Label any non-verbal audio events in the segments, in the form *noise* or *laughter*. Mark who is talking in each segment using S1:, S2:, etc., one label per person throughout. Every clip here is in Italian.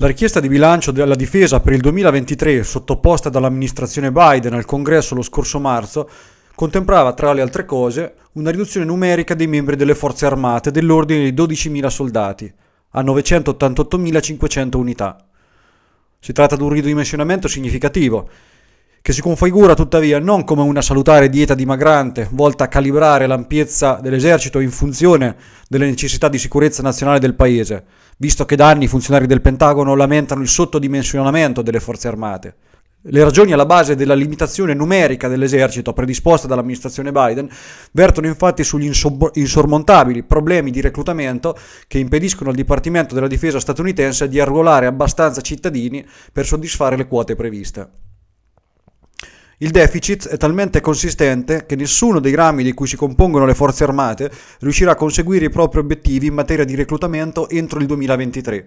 S1: La richiesta di bilancio della difesa per il 2023 sottoposta dall'amministrazione Biden al Congresso lo scorso marzo contemplava, tra le altre cose, una riduzione numerica dei membri delle forze armate dell'ordine di 12.000 soldati a 988.500 unità. Si tratta di un ridimensionamento significativo che si configura tuttavia non come una salutare dieta dimagrante volta a calibrare l'ampiezza dell'esercito in funzione delle necessità di sicurezza nazionale del Paese, visto che da anni i funzionari del Pentagono lamentano il sottodimensionamento delle forze armate. Le ragioni alla base della limitazione numerica dell'esercito predisposta dall'amministrazione Biden vertono infatti sugli insormontabili problemi di reclutamento che impediscono al Dipartimento della Difesa statunitense di arruolare abbastanza cittadini per soddisfare le quote previste. Il deficit è talmente consistente che nessuno dei rami di cui si compongono le forze armate riuscirà a conseguire i propri obiettivi in materia di reclutamento entro il 2023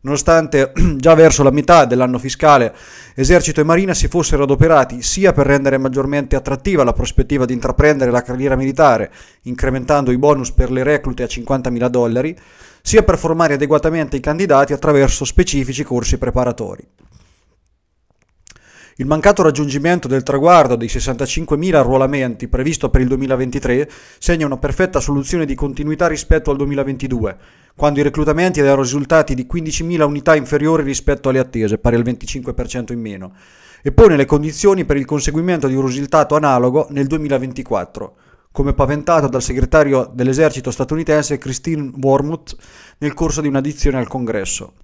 S1: nonostante *clears throat* già verso la metà dell'anno fiscale esercito e marina si fossero adoperati sia per rendere maggiormente attrattiva la prospettiva di intraprendere la carriera militare, incrementando i bonus per le reclute a 50.000 dollari, sia per formare adeguatamente i candidati attraverso specifici corsi preparatori. Il mancato raggiungimento del traguardo dei 65.000 arruolamenti previsto per il 2023 segna una perfetta soluzione di continuità rispetto al 2022, quando i reclutamenti erano risultati di 15.000 unità inferiori rispetto alle attese, pari al 25% in meno, e pone le condizioni per il conseguimento di un risultato analogo nel 2024 come paventato dal segretario dell'esercito statunitense Christine Wormuth nel corso di un'addizione al congresso.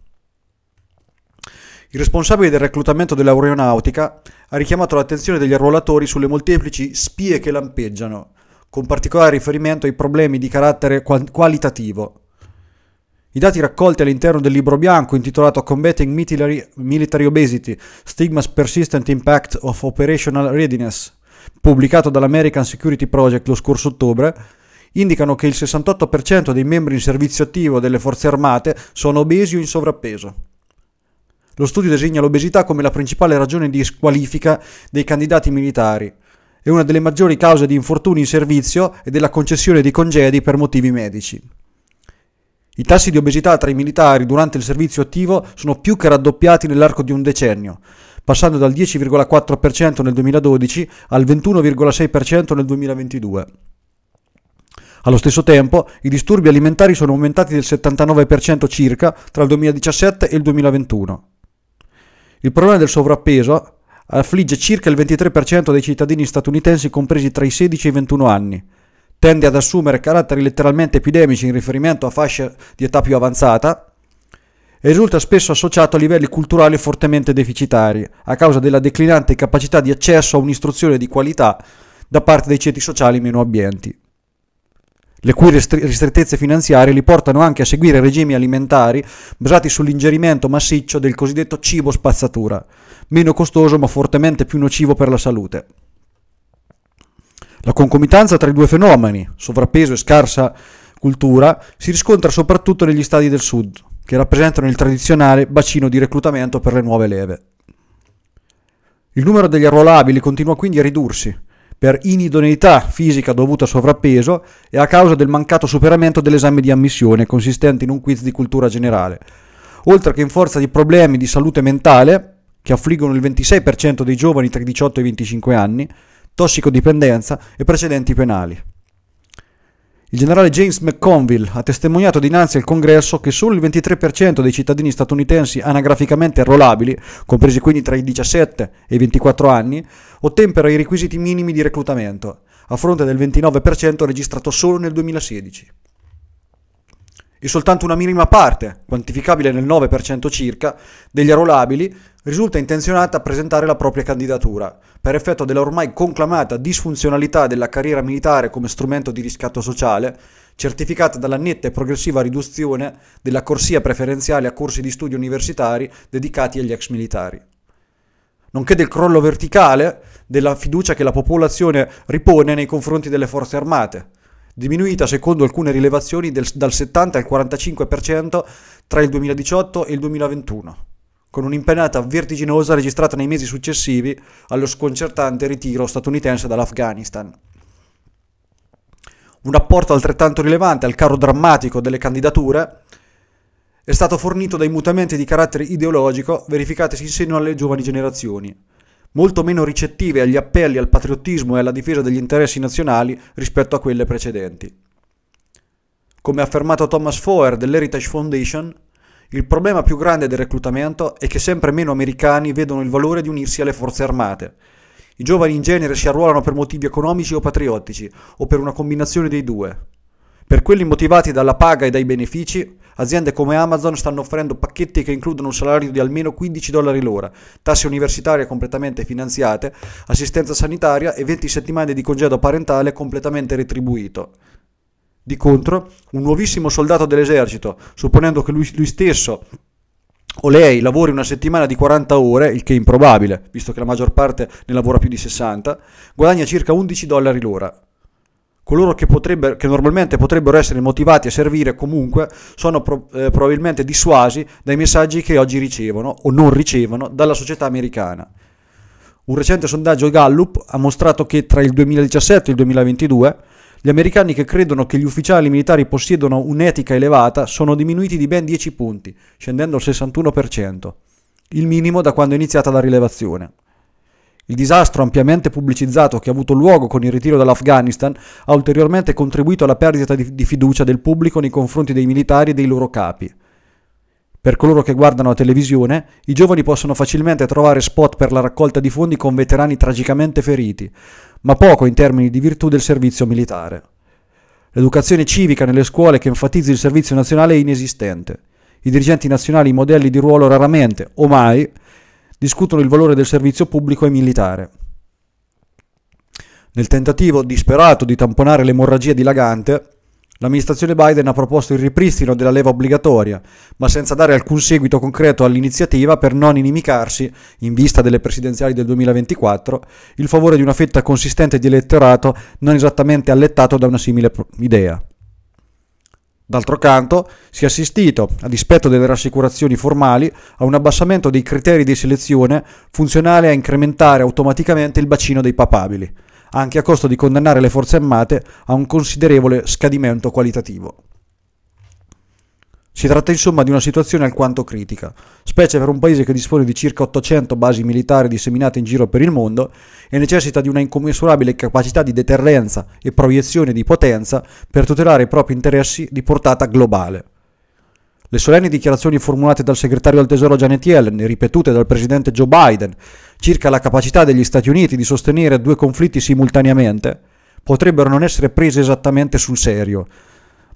S1: Il responsabile del reclutamento dell'aeronautica ha richiamato l'attenzione degli arruolatori sulle molteplici spie che lampeggiano, con particolare riferimento ai problemi di carattere qualitativo. I dati raccolti all'interno del libro bianco intitolato Combating Military Obesity, Stigma's Persistent Impact of Operational Readiness, pubblicato dall'American Security Project lo scorso ottobre, indicano che il 68% dei membri in servizio attivo delle forze armate sono obesi o in sovrappeso. Lo studio designa l'obesità come la principale ragione di squalifica dei candidati militari e una delle maggiori cause di infortuni in servizio e della concessione di congedi per motivi medici. I tassi di obesità tra i militari durante il servizio attivo sono più che raddoppiati nell'arco di un decennio, passando dal 10,4% nel 2012 al 21,6% nel 2022. Allo stesso tempo, i disturbi alimentari sono aumentati del 79% circa tra il 2017 e il 2021. Il problema del sovrappeso affligge circa il 23% dei cittadini statunitensi compresi tra i 16 e i 21 anni. Tende ad assumere caratteri letteralmente epidemici in riferimento a fasce di età più avanzata e risulta spesso associato a livelli culturali fortemente deficitari, a causa della declinante capacità di accesso a un'istruzione di qualità da parte dei ceti sociali meno abbienti le cui ristrettezze finanziarie li portano anche a seguire regimi alimentari basati sull'ingerimento massiccio del cosiddetto cibo spazzatura, meno costoso ma fortemente più nocivo per la salute. La concomitanza tra i due fenomeni, sovrappeso e scarsa cultura, si riscontra soprattutto negli stadi del sud, che rappresentano il tradizionale bacino di reclutamento per le nuove leve. Il numero degli arruolabili continua quindi a ridursi, per inidoneità fisica dovuta a sovrappeso e a causa del mancato superamento dell'esame di ammissione consistente in un quiz di cultura generale, oltre che in forza di problemi di salute mentale che affliggono il 26% dei giovani tra i 18 e i 25 anni, tossicodipendenza e precedenti penali. Il generale James McConville ha testimoniato dinanzi al Congresso che solo il 23% dei cittadini statunitensi anagraficamente enrollabili, compresi quindi tra i 17 e i 24 anni, ottempera i requisiti minimi di reclutamento, a fronte del 29% registrato solo nel 2016. E soltanto una minima parte, quantificabile nel 9% circa, degli arruolabili risulta intenzionata a presentare la propria candidatura, per effetto della ormai conclamata disfunzionalità della carriera militare come strumento di riscatto sociale, certificata dalla netta e progressiva riduzione della corsia preferenziale a corsi di studio universitari dedicati agli ex militari, nonché del crollo verticale della fiducia che la popolazione ripone nei confronti delle forze armate, diminuita secondo alcune rilevazioni del, dal 70 al 45% tra il 2018 e il 2021 con un'impennata vertiginosa registrata nei mesi successivi allo sconcertante ritiro statunitense dall'Afghanistan. Un apporto altrettanto rilevante al carro drammatico delle candidature è stato fornito dai mutamenti di carattere ideologico verificatisi in seno alle giovani generazioni, molto meno ricettive agli appelli al patriottismo e alla difesa degli interessi nazionali rispetto a quelle precedenti. Come ha affermato Thomas Foer dell'Heritage Foundation, il problema più grande del reclutamento è che sempre meno americani vedono il valore di unirsi alle forze armate. I giovani in genere si arruolano per motivi economici o patriottici, o per una combinazione dei due. Per quelli motivati dalla paga e dai benefici, aziende come Amazon stanno offrendo pacchetti che includono un salario di almeno 15 dollari l'ora, tasse universitarie completamente finanziate, assistenza sanitaria e 20 settimane di congedo parentale completamente retribuito. Di contro, un nuovissimo soldato dell'esercito, supponendo che lui, lui stesso o lei lavori una settimana di 40 ore, il che è improbabile, visto che la maggior parte ne lavora più di 60, guadagna circa 11 dollari l'ora. Coloro che, potrebbe, che normalmente potrebbero essere motivati a servire comunque sono pro, eh, probabilmente dissuasi dai messaggi che oggi ricevono o non ricevono dalla società americana. Un recente sondaggio Gallup ha mostrato che tra il 2017 e il 2022 gli americani che credono che gli ufficiali militari possiedono un'etica elevata sono diminuiti di ben 10 punti, scendendo al 61%, il minimo da quando è iniziata la rilevazione. Il disastro ampiamente pubblicizzato che ha avuto luogo con il ritiro dall'Afghanistan ha ulteriormente contribuito alla perdita di fiducia del pubblico nei confronti dei militari e dei loro capi. Per coloro che guardano la televisione, i giovani possono facilmente trovare spot per la raccolta di fondi con veterani tragicamente feriti, ma poco in termini di virtù del servizio militare. L'educazione civica nelle scuole che enfatizza il servizio nazionale è inesistente. I dirigenti nazionali, i modelli di ruolo raramente, o mai, discutono il valore del servizio pubblico e militare. Nel tentativo disperato di tamponare l'emorragia dilagante, L'amministrazione Biden ha proposto il ripristino della leva obbligatoria, ma senza dare alcun seguito concreto all'iniziativa per non inimicarsi, in vista delle presidenziali del 2024, il favore di una fetta consistente di elettorato non esattamente allettato da una simile idea. D'altro canto, si è assistito, a dispetto delle rassicurazioni formali, a un abbassamento dei criteri di selezione funzionale a incrementare automaticamente il bacino dei papabili anche a costo di condannare le forze armate a un considerevole scadimento qualitativo. Si tratta insomma di una situazione alquanto critica, specie per un paese che dispone di circa 800 basi militari disseminate in giro per il mondo e necessita di una incommensurabile capacità di deterrenza e proiezione di potenza per tutelare i propri interessi di portata globale. Le solenni dichiarazioni formulate dal segretario al tesoro Janet Yellen e ripetute dal presidente Joe Biden circa la capacità degli Stati Uniti di sostenere due conflitti simultaneamente potrebbero non essere prese esattamente sul serio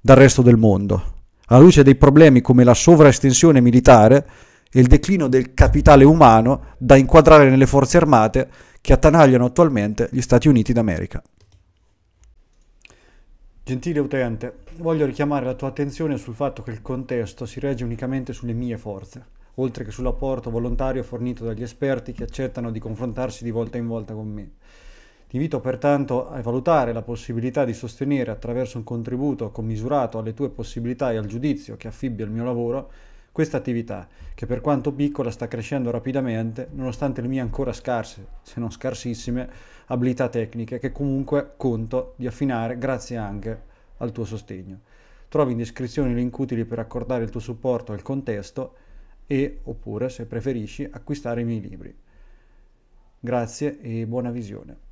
S1: dal resto del mondo, alla luce dei problemi come la sovraestensione militare e il declino del capitale umano da inquadrare nelle forze armate che attanagliano attualmente gli Stati Uniti d'America. Gentile utente, voglio richiamare la tua attenzione sul fatto che il contesto si regge unicamente sulle mie forze, oltre che sull'apporto volontario fornito dagli esperti che accettano di confrontarsi di volta in volta con me. Ti invito pertanto a valutare la possibilità di sostenere attraverso un contributo commisurato alle tue possibilità e al giudizio che affibbia il mio lavoro questa attività, che per quanto piccola sta crescendo rapidamente, nonostante le mie ancora scarse, se non scarsissime, abilità tecniche, che comunque conto di affinare grazie anche al tuo sostegno. Trovi in descrizione i link utili per accordare il tuo supporto al contesto e, oppure, se preferisci, acquistare i miei libri. Grazie e buona visione.